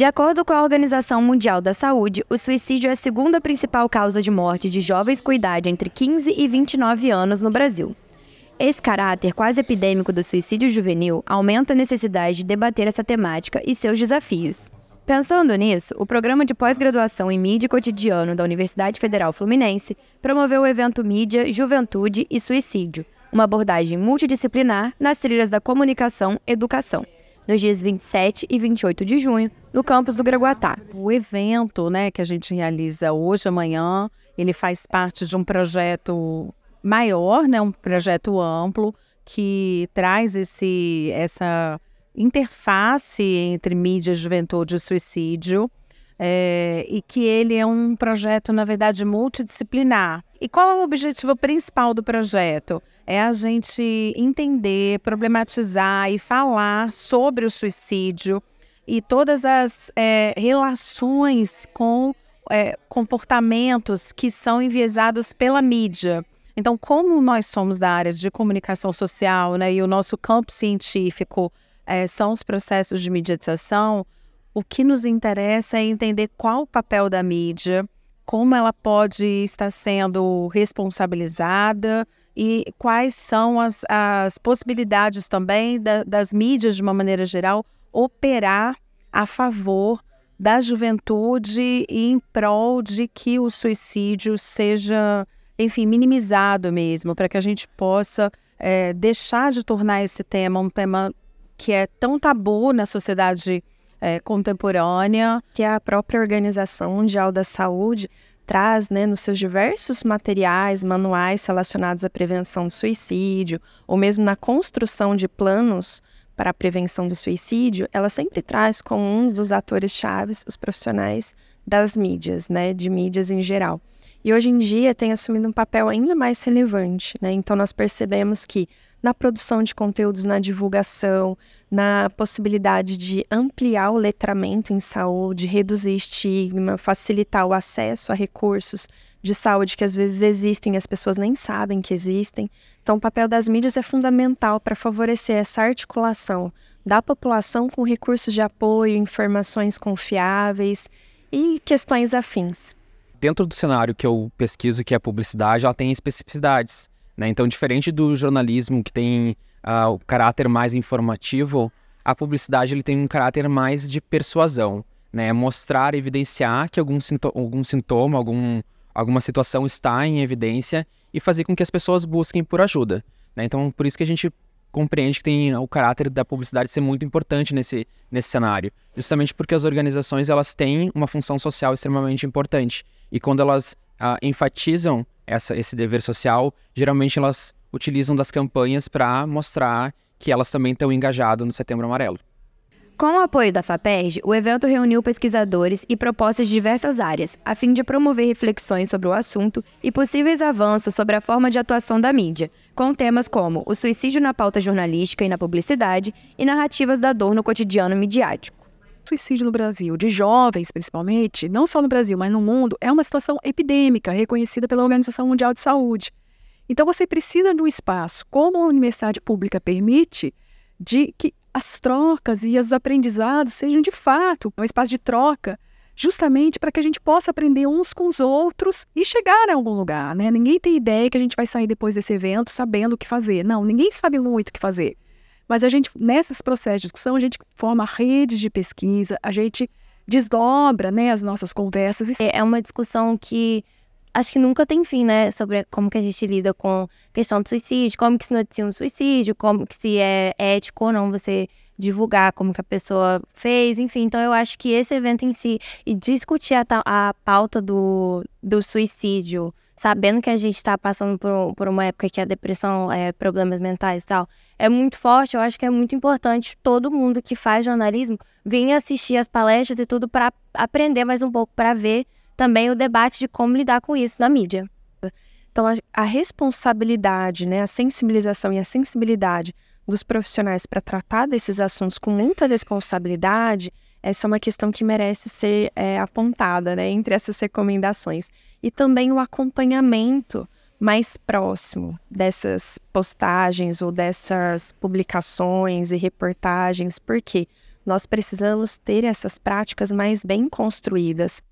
De acordo com a Organização Mundial da Saúde, o suicídio é a segunda principal causa de morte de jovens com idade entre 15 e 29 anos no Brasil. Esse caráter quase epidêmico do suicídio juvenil aumenta a necessidade de debater essa temática e seus desafios. Pensando nisso, o programa de pós-graduação em mídia e cotidiano da Universidade Federal Fluminense promoveu o evento Mídia, Juventude e Suicídio, uma abordagem multidisciplinar nas trilhas da comunicação-educação nos dias 27 e 28 de junho, no campus do Graguatá. O evento né, que a gente realiza hoje, amanhã, ele faz parte de um projeto maior, né, um projeto amplo, que traz esse, essa interface entre mídia, juventude e suicídio é, e que ele é um projeto, na verdade, multidisciplinar. E qual é o objetivo principal do projeto? É a gente entender, problematizar e falar sobre o suicídio e todas as é, relações com é, comportamentos que são enviesados pela mídia. Então, como nós somos da área de comunicação social né, e o nosso campo científico é, são os processos de mediatização, o que nos interessa é entender qual o papel da mídia, como ela pode estar sendo responsabilizada e quais são as, as possibilidades também da, das mídias, de uma maneira geral, operar a favor da juventude e em prol de que o suicídio seja, enfim, minimizado mesmo, para que a gente possa é, deixar de tornar esse tema um tema que é tão tabu na sociedade é, contemporânea que a própria Organização Mundial da Saúde traz né, nos seus diversos materiais, manuais relacionados à prevenção do suicídio, ou mesmo na construção de planos para a prevenção do suicídio, ela sempre traz como um dos atores chaves os profissionais das mídias, né, de mídias em geral e hoje em dia tem assumido um papel ainda mais relevante. Né? Então, nós percebemos que na produção de conteúdos, na divulgação, na possibilidade de ampliar o letramento em saúde, reduzir estigma, facilitar o acesso a recursos de saúde que às vezes existem e as pessoas nem sabem que existem. Então, o papel das mídias é fundamental para favorecer essa articulação da população com recursos de apoio, informações confiáveis e questões afins dentro do cenário que eu pesquiso, que é a publicidade, ela tem especificidades. Né? Então, diferente do jornalismo, que tem uh, o caráter mais informativo, a publicidade ele tem um caráter mais de persuasão. Né? É mostrar, evidenciar que algum, sintoma, algum sintoma, algum, alguma situação está em evidência e fazer com que as pessoas busquem por ajuda. Né? Então, por isso que a gente compreende que tem né, o caráter da publicidade ser muito importante nesse, nesse cenário, justamente porque as organizações elas têm uma função social extremamente importante e quando elas ah, enfatizam essa, esse dever social, geralmente elas utilizam das campanhas para mostrar que elas também estão engajadas no Setembro Amarelo. Com o apoio da FAPERJ, o evento reuniu pesquisadores e propostas de diversas áreas, a fim de promover reflexões sobre o assunto e possíveis avanços sobre a forma de atuação da mídia, com temas como o suicídio na pauta jornalística e na publicidade e narrativas da dor no cotidiano midiático suicídio no Brasil, de jovens principalmente, não só no Brasil, mas no mundo, é uma situação epidêmica reconhecida pela Organização Mundial de Saúde. Então você precisa de um espaço, como a universidade pública permite, de que as trocas e os aprendizados sejam de fato um espaço de troca, justamente para que a gente possa aprender uns com os outros e chegar a algum lugar, né? Ninguém tem ideia que a gente vai sair depois desse evento sabendo o que fazer. Não, ninguém sabe muito o que fazer. Mas a gente, nesses processos de discussão, a gente forma redes de pesquisa, a gente desdobra né, as nossas conversas. É, é uma discussão que acho que nunca tem fim, né? Sobre como que a gente lida com questão de suicídio, como que se noticia um suicídio, como que se é ético ou não você divulgar como que a pessoa fez, enfim. Então eu acho que esse evento em si e discutir a, a pauta do, do suicídio, sabendo que a gente está passando por, por uma época que a depressão, é, problemas mentais e tal, é muito forte. Eu acho que é muito importante todo mundo que faz jornalismo vir assistir as palestras e tudo para aprender mais um pouco, para ver também o debate de como lidar com isso na mídia. Então, a, a responsabilidade, né, a sensibilização e a sensibilidade dos profissionais para tratar desses assuntos com muita responsabilidade, essa é uma questão que merece ser é, apontada né, entre essas recomendações. E também o acompanhamento mais próximo dessas postagens ou dessas publicações e reportagens, porque nós precisamos ter essas práticas mais bem construídas